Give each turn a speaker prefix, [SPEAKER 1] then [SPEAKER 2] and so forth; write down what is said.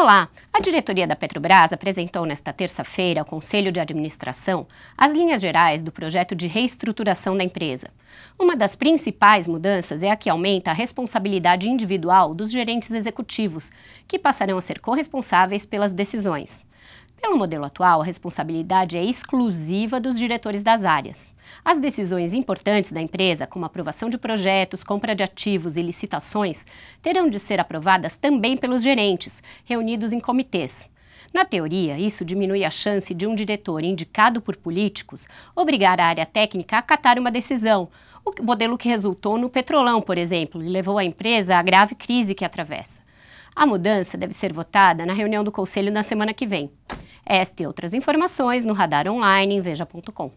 [SPEAKER 1] Olá! A diretoria da Petrobras apresentou nesta terça-feira ao Conselho de Administração as linhas gerais do projeto de reestruturação da empresa. Uma das principais mudanças é a que aumenta a responsabilidade individual dos gerentes executivos, que passarão a ser corresponsáveis pelas decisões. Pelo modelo atual, a responsabilidade é exclusiva dos diretores das áreas. As decisões importantes da empresa, como aprovação de projetos, compra de ativos e licitações, terão de ser aprovadas também pelos gerentes, reunidos em comitês. Na teoria, isso diminui a chance de um diretor indicado por políticos obrigar a área técnica a acatar uma decisão, o modelo que resultou no petrolão, por exemplo, e levou a empresa à grave crise que atravessa. A mudança deve ser votada na reunião do Conselho na semana que vem. Esta e outras informações no Radar Online em Veja.com.